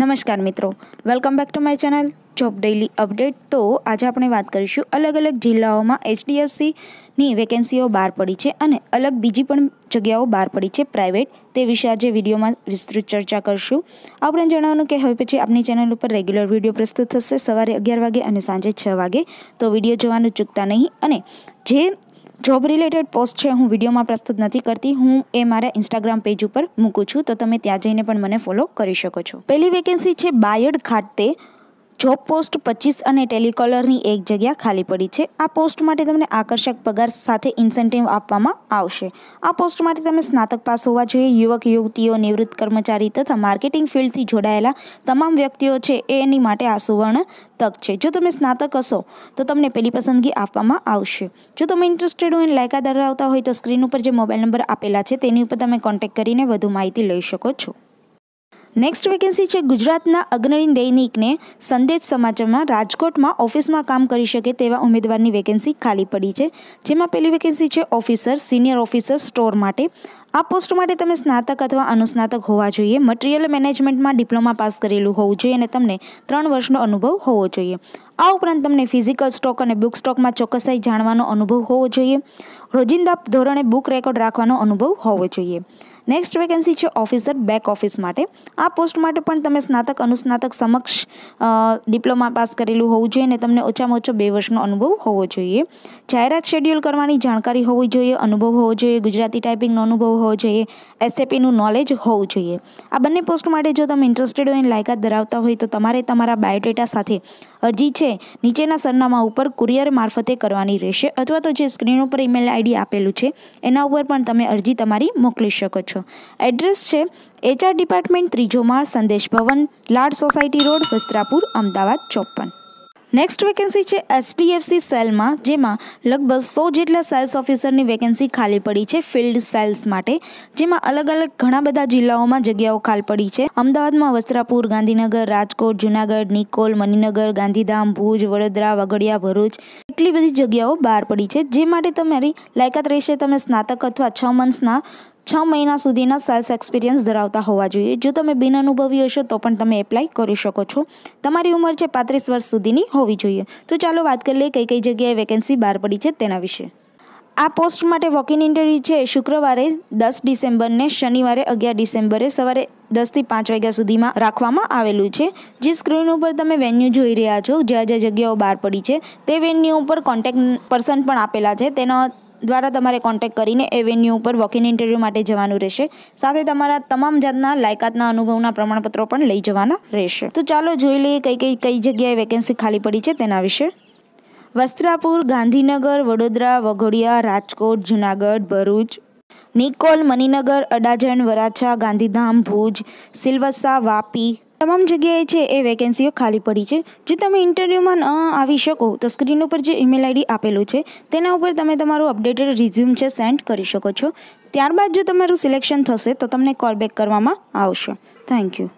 નમસ્કાર મિત્રો welcome back to my channel job daily update તો આજે આપણે વાત કરીશું અલગ અલગ જિલ્લાઓમાં એચડીએફસીની વેકેન્સીઓ બહાર પડી છે અને અલગ બીજી પણ જગ્યાઓ બહાર પડી છે પ્રાઇવેટ તે વિશે આજે વિડીયોમાં વિસ્તૃત ચર્ચા કરીશું આ ઉપરાંત જણાવવાનું કે હવે પછી આપની ચેનલ ઉપર રેગ્યુલર વિડીયો પ્રસ્તુત થશે સવારે અગિયાર વાગે અને સાંજે છ વાગે તો વિડીયો જોવાનું ચૂકતા નહીં અને જે જોબ રિલેટેડ પોસ્ટ છે હું વિડીયોમાં પ્રસ્તુત નથી કરતી હું એ મારા ઇન્સ્ટાગ્રામ પેજ ઉપર મૂકું છું તો તમે ત્યાં જઈને પણ મને ફોલો કરી શકો છો પહેલી વેકેન્સી છે બાયડ ખાતે જોબ પોસ્ટ પચીસ અને ટેલિકોલરની એક જગ્યા ખાલી પડી છે આ પોસ્ટ માટે તમને આકર્ષક પગાર સાથે ઇન્સેન્ટિવ આપવામાં આવશે આ પોસ્ટ માટે તમે સ્નાતક પાસ હોવા જોઈએ યુવક યુવતીઓ નિવૃત્ત કર્મચારી તથા માર્કેટિંગ ફિલ્ડથી જોડાયેલા તમામ વ્યક્તિઓ છે એની માટે આ સુવર્ણ તક છે જો તમે સ્નાતક હશો તો તમને પેલી પસંદગી આપવામાં આવશે જો તમે ઇન્ટરેસ્ટેડ હોય લાયકા ધરાવતા હોય તો સ્ક્રીન ઉપર જે મોબાઈલ નંબર આપેલા છે તેની ઉપર તમે કોન્ટેક્ટ કરીને વધુ માહિતી લઈ શકો છો નેક્સ્ટ વેકેન્સી છે ગુજરાતના અગ્રણી દૈનિકને સંદેશ સમાચારમાં રાજકોટમાં ઓફિસમાં કામ કરી શકે તેવા ઉમેદવારની વેકેન્સી ખાલી પડી છે જેમાં પહેલી વેકેન્સી છે ઓફિસર સિનિયર ઓફિસર સ્ટોર માટે આ પોસ્ટ માટે તમે સ્નાતક અથવા અનુસ્નાતક હોવા જોઈએ મટીરિયલ મેનેજમેન્ટમાં ડિપ્લોમા પાસ કરેલું હોવું જોઈએ અને તમને ત્રણ વર્ષનો અનુભવ હોવો જોઈએ આ ઉપરાંત તમને ફિઝિકલ સ્ટોક અને બુક સ્ટોકમાં ચોક્કસાઈ જાણવાનો અનુભવ હોવો જોઈએ રોજિંદા ધોરણે બુક રેકોર્ડ રાખવાનો અનુભવ હોવો જોઈએ નેક્સ્ટ વેકેન્સી છે ઓફિસર બેક ઓફિસ માટે આ પોસ્ટ માટે પણ તમે સ્નાતક અનુસ્નાતક સમક્ષ ડિપ્લોમા પાસ કરેલું હોવું જોઈએ અને તમને ઓછામાં ઓછો બે વર્ષનો અનુભવ હોવો જોઈએ જાહેરાત શેડ્યુલ કરવાની જાણકારી હોવી જોઈએ અનુભવ હોવો જોઈએ ગુજરાતી ટાઈપિંગનો અનુભવ હોવો જોઈએ એસએપીનું નોલેજ હોવું જોઈએ આ બંને પોસ્ટ માટે જો તમે ઇન્ટરેસ્ટેડ હોય અને લાયકાત ધરાવતા હોય તો તમારે તમારા બાયોડેટા સાથે અરજી છે નીચેના સરનામા ઉપર કુરિયર મારફતે કરવાની રહેશે અથવા તો જે સ્ક્રીન ઉપર ઈમેલ આઈડી આપેલું છે એના ઉપર પણ તમે અરજી તમારી મોકલી શકો છો એડ્રેસ છે એચઆર ડિપાર્ટમેન્ટ ત્રીજો માળ સંદેશ ભવન લાડ સોસાયટી રોડ વસ્ત્રાપુર અમદાવાદ ચોપન નેક્સ્ટ વેકેન્સી છે એચડીએફસી સેલમાં જેમાં લગભગ સો જેટલા સેલ્સ ઓફિસરની વેકેન્સી ખાલી પડી છે ફિલ્ડ સેલ્સ માટે જેમાં અલગ અલગ ઘણા બધા જિલ્લાઓમાં જગ્યાઓ ખાલી પડી છે અમદાવાદમાં વસ્ત્રાપુર ગાંધીનગર રાજકોટ જૂનાગઢ નિકોલ મણિનગર ગાંધીધામ ભુજ વડોદરા વગડિયા ભરૂચ એટલી બધી જગ્યાઓ બહાર પડી છે જે માટે તમારી લાયકાત રહેશે તમે સ્નાતક અથવા છ મંથ્સના છ મહિના સુધીના સેલ્સ એક્સપિરિયન્સ ધરાવતા હોવા જોઈએ જો તમે બિન અનુભવી હશો તો પણ તમે એપ્લાય કરી શકો છો તમારી ઉંમર છે પાંત્રીસ વર્ષ સુધીની હોવી જોઈએ તો ચાલો વાત કરી લઈએ કઈ કઈ જગ્યાએ વેકેન્સી બહાર પડી છે તેના વિશે આ પોસ્ટ માટે વોક ઇન ઇન્ટરવ્યૂ છે શુક્રવારે દસ ડિસેમ્બરને શનિવારે અગિયાર ડિસેમ્બરે સવારે દસથી પાંચ વાગ્યા સુધીમાં રાખવામાં આવેલું છે જે સ્ક્રીન ઉપર તમે વેન્યુ જોઈ રહ્યા છો જ્યાં જ્યાં જગ્યાઓ બહાર પડી છે તે વેન્યુ ઉપર કોન્ટેક્ટ પર્સન પણ આપેલા છે તેનો દ્વારા તમારે કોન્ટેક્ટ કરીને એવેન્યુ ઉપર વોકિંગ ઇન ઇન્ટરવ્યૂ માટે જવાનું રહેશે સાથે તમારા તમામ જાતના લાયકાતના અનુભવના પ્રમાણપત્રો પણ લઈ જવાના રહેશે તો ચાલો જોઈ લઈએ કઈ કઈ કઈ જગ્યાએ વેકેન્સી ખાલી પડી છે તેના વિશે વસ્ત્રાપુર ગાંધીનગર વડોદરા વઘોડિયા રાજકોટ જૂનાગઢ ભરૂચ નિકોલ મણિનગર અડાજણ વરાછા ગાંધીધામ ભુજ સિલવસા વાપી તમામ જગ્યાએ છે એ વેકેન્સીઓ ખાલી પડી છે જો તમે ઇન્ટરવ્યૂમાં ન આવી શકો તો સ્ક્રીન ઉપર જે ઈમેલ આઈડી આપેલું છે તેના ઉપર તમે તમારું અપડેટેડ રિઝ્યુમ છે સેન્ડ કરી શકો છો ત્યારબાદ જો તમારું સિલેક્શન થશે તો તમને કોલ બેક કરવામાં આવશે થેન્ક યુ